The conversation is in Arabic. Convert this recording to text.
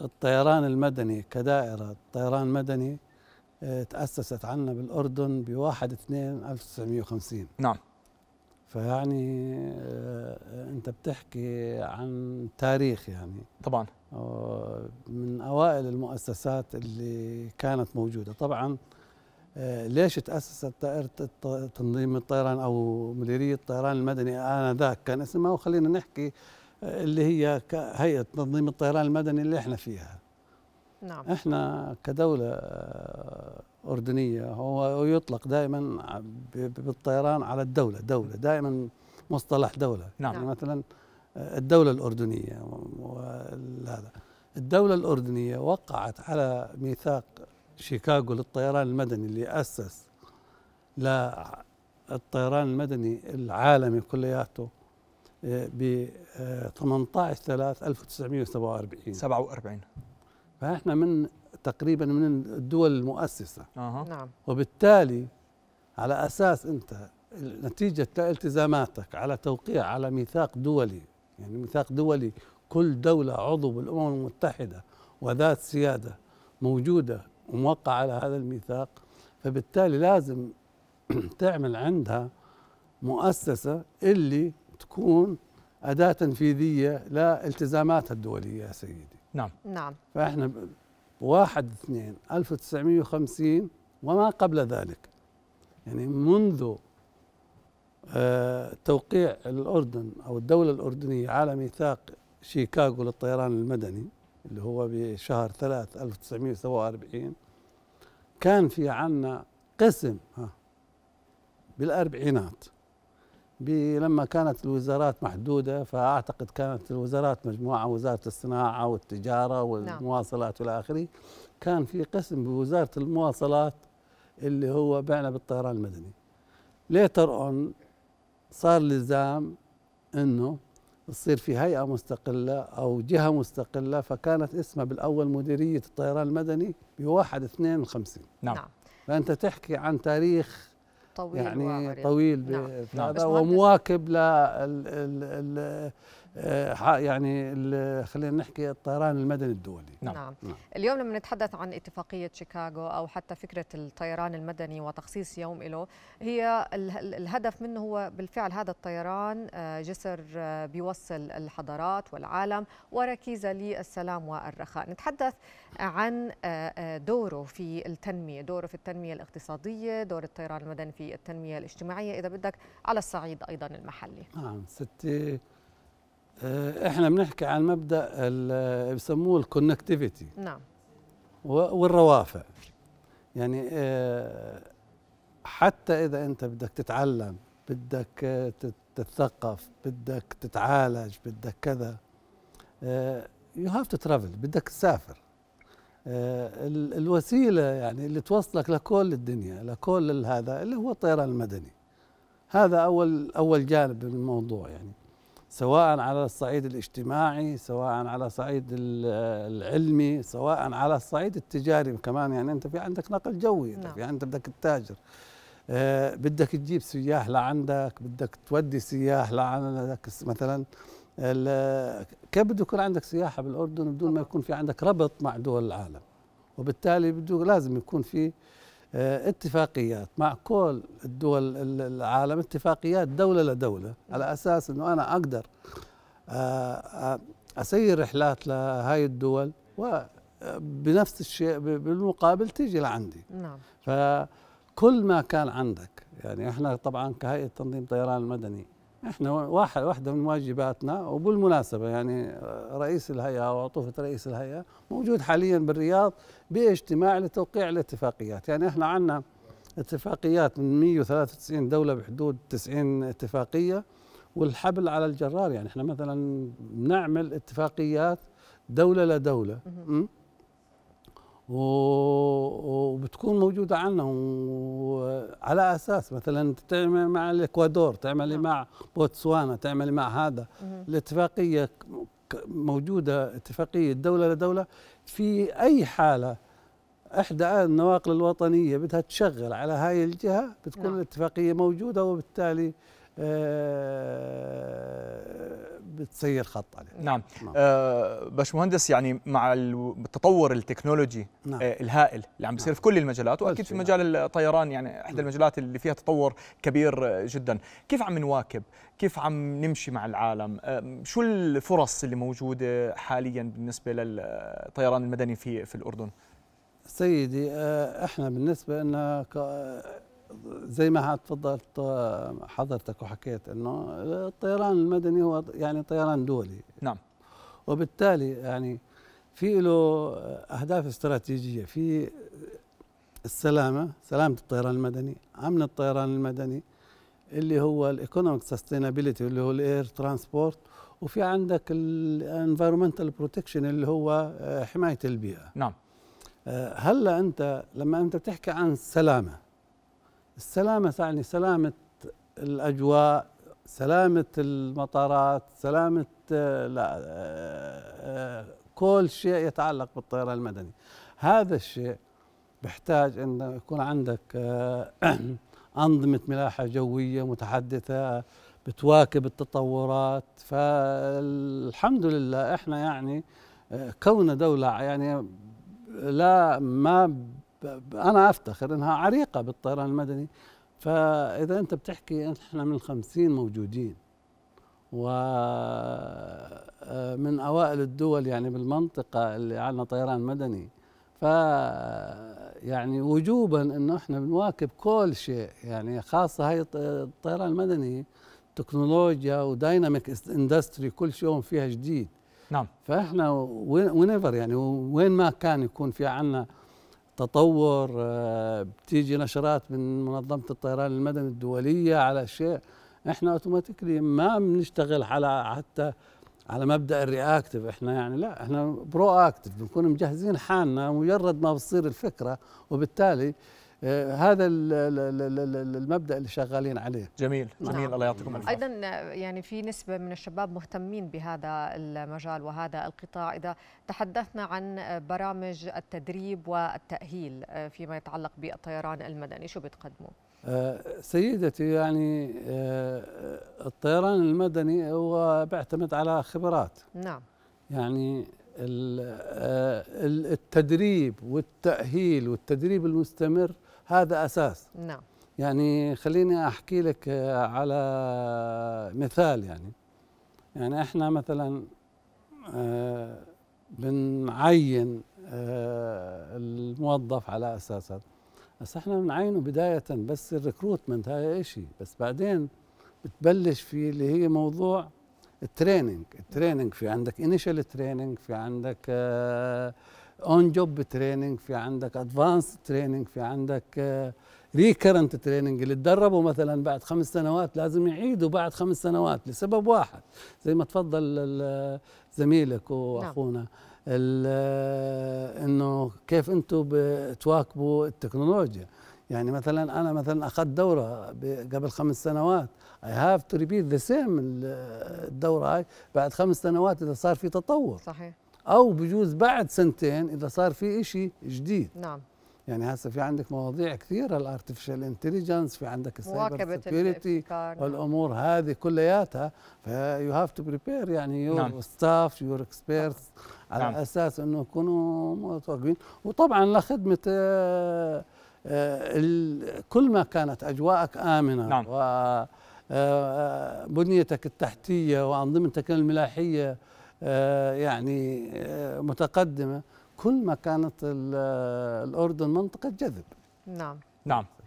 الطيران المدني كدائرة طيران مدني آه، تأسست عنا بالأردن بواحد اثنين 1950 نعم فيعني آه، أنت بتحكي عن تاريخ يعني طبعا آه، من أوائل المؤسسات اللي كانت موجودة طبعا ليش تأسست دائرة تنظيم الطيران أو مديرية الطيران المدني آنذاك كان اسمها وخلينا نحكي اللي هي هيئه تنظيم الطيران المدني اللي احنا فيها نعم احنا كدوله اردنيه هو يطلق دائما بالطيران على الدوله دوله دائما مصطلح دوله نعم. يعني مثلا الدوله الاردنيه هذا الدوله الاردنيه وقعت على ميثاق شيكاغو للطيران المدني اللي اسس للطيران المدني العالمي كلياته ب 18 3 1947 47 فاحنا من تقريبا من الدول المؤسسه اها نعم وبالتالي على اساس انت نتيجه التزاماتك على توقيع على ميثاق دولي يعني ميثاق دولي كل دوله عضو بالامم المتحده وذات سياده موجوده وموقعه على هذا الميثاق فبالتالي لازم تعمل عندها مؤسسه اللي تكون اداه تنفيذيه لالتزاماتها الدوليه يا سيدي نعم نعم فاحنا واحد اثنين 1950 وما قبل ذلك يعني منذ آه توقيع الأردن أو الدولة الأردنية على ميثاق شيكاغو للطيران المدني اللي هو بشهر 3 1947 كان في عنا قسم ها بالأربعينات لما كانت الوزارات محدودة فأعتقد كانت الوزارات مجموعة وزارة الصناعة والتجارة نعم. والمواصلات والى آخره كان في قسم بوزارة المواصلات اللي هو بعنا بالطيران المدني ليتر اون صار لزام انه تصير في هيئه مستقله او جهه مستقله فكانت اسمها بالاول مديريه الطيران المدني ب 1 52 نعم فانت تحكي عن تاريخ طويل يعني وعريض. طويل نعم. نعم. ومواكب لل آه، يعني خلينا نحكي الطيران المدني الدولي نعم. نعم. نعم. اليوم لما نتحدث عن اتفاقيه شيكاغو او حتى فكره الطيران المدني وتخصيص يوم له هي الهدف منه هو بالفعل هذا الطيران آه، جسر آه، بيوصل الحضارات والعالم وركيزه للسلام والرخاء نتحدث عن دوره في التنميه دوره في التنميه الاقتصاديه دور الطيران المدني في التنميه الاجتماعيه اذا بدك على الصعيد ايضا المحلي نعم ستي آه، احنا بنحكي عن مبدا بسموه آه، الكونكتيفيتي نعم والروافع يعني آه، حتى اذا انت بدك تتعلم بدك تتثقف بدك تتعالج بدك كذا يو هاف تو ترافل بدك تسافر الوسيله يعني اللي توصلك لكل الدنيا لكل هذا اللي هو الطيران المدني هذا اول اول جانب من الموضوع يعني سواء على الصعيد الاجتماعي سواء على صعيد العلمي سواء على الصعيد التجاري كمان يعني انت في عندك نقل جوي انت في نعم. عندك بدك تتاجر آه، بدك تجيب سياح لعندك بدك تودي سياح لعندك مثلا كيف بده يكون عندك سياحه بالاردن بدون ما يكون في عندك ربط مع دول العالم وبالتالي بده لازم يكون في آه، اتفاقيات مع كل الدول العالم اتفاقيات دولة لدولة على أساس أنه أنا أقدر آه، آه، أسير رحلات لهاي الدول وبنفس الشيء بالمقابل تيجي لعندي نعم. فكل ما كان عندك يعني احنا طبعا كهيئة تنظيم طيران المدني احنا واحد واحده من واجباتنا وبالمناسبه يعني آه، رئيس الهيئه وعطوفه رئيس الهيئه موجود حاليا بالرياض باجتماع لتوقيع الاتفاقيات يعني احنا عندنا اتفاقيات من 193 دوله بحدود 90 اتفاقيه والحبل على الجرار يعني احنا مثلا بنعمل اتفاقيات دوله لدوله وبتكون موجوده عندنا على اساس مثلا تعمل مع الاكوادور تعمل نعم. مع بوتسوانا تعمل مع هذا الاتفاقيه موجوده اتفاقيه دوله لدوله في اي حاله احدى النواقل الوطنيه بدها تشغل على هاي الجهه بتكون نعم. الاتفاقيه موجوده وبالتالي آه، بتصير خط عليه نعم, نعم. آه باشمهندس يعني مع التطور التكنولوجي نعم. آه الهائل اللي عم بيصير نعم. في كل المجالات واكيد في مجال نعم. الطيران يعني احدى نعم. المجالات اللي فيها تطور كبير آه، جدا كيف عم نواكب كيف عم نمشي مع العالم آه شو الفرص اللي موجوده حاليا بالنسبه للطيران المدني في في الاردن سيدي آه، احنا بالنسبه لنا زي ما تفضلت حضرتك وحكيت انه الطيران المدني هو يعني طيران دولي نعم وبالتالي يعني في له اهداف استراتيجيه في السلامه سلامه الطيران المدني امن الطيران المدني اللي هو الايكونوميك سستينابيلتي اللي هو الاير ترانسبورت وفي عندك الانفايرمنتال بروتكشن اللي هو آه، حمايه البيئه نعم آه، هلا انت لما انت بتحكي عن السلامه السلامة يعني سلامة الأجواء سلامة المطارات سلامة آه، لا آه، كل شيء يتعلق بالطيران المدني هذا الشيء بحتاج أن يكون عندك آه، أنظمة ملاحة جوية متحدثة بتواكب التطورات فالحمد لله احنا يعني كون دولة يعني لا ما انا افتخر انها عريقه بالطيران المدني فاذا انت بتحكي احنا من الخمسين موجودين ومن آه، اوائل الدول يعني بالمنطقه اللي عندنا طيران مدني ف يعني وجوبا انه احنا بنواكب كل شيء يعني خاصه هاي الطيران المدني تكنولوجيا ودايناميك اندستري كل شيء فيها جديد نعم فاحنا وينيفر يعني وين ما كان يكون في عندنا تطور آه، بتيجي نشرات من منظمه الطيران المدني الدوليه على شيء احنا اوتوماتيكلي ما بنشتغل على حتى على مبدا الرياكتيف احنا يعني لا احنا برو اكتف بنكون مجهزين حالنا مجرد ما بتصير الفكره وبالتالي آه، هذا المبدا اللي شغالين عليه جميل جميل نعم. الله يعطيكم العافيه ايضا يعني في نسبه من الشباب مهتمين بهذا المجال وهذا القطاع اذا تحدثنا عن برامج التدريب والتاهيل آه، فيما يتعلق بالطيران المدني شو بتقدموا آه، سيدتي يعني الطيران المدني هو بيعتمد على خبرات نعم يعني التدريب والتأهيل والتدريب المستمر هذا اساس نعم يعني خليني احكي لك على مثال يعني يعني احنا مثلا آه، بنعين آه، الموظف على اساس هذا بس احنا بنعينه بدايه بس الريكروتمنت هاي شيء بس بعدين بتبلش في اللي هي موضوع التريننج التريننج في عندك انيشال تريننج في عندك آه اون جوب تريننج في عندك ادفانس تريننج في عندك ريكرنت آه، تريننج اللي تدربوا مثلا بعد خمس سنوات لازم يعيدوا بعد خمس سنوات لسبب واحد زي ما تفضل آه، زميلك واخونا نعم. آه، انه كيف انتم بتواكبوا التكنولوجيا يعني مثلا انا مثلا اخذت دوره قبل خمس سنوات اي هاف تو ريبيت ذا سيم الدوره هاي بعد خمس سنوات اذا صار في تطور صحيح او بجوز بعد سنتين اذا صار في شيء جديد نعم يعني هسه في عندك مواضيع كثيره الارتفيشال انتليجنس في عندك السايبر سكيورتي والامور نعم. هذه كلياتها فيو هاف تو بريبير يعني يور نعم. ستاف يور اكسبيرتس على نعم. اساس انه يكونوا متواجدين وطبعا لخدمه آه، آه، كل ما كانت اجواءك امنه نعم. وبنيتك آه، التحتيه وانظمتك الملاحيه آه، يعني آه، متقدمه كل ما كانت آه، الاردن منطقه جذب نعم نعم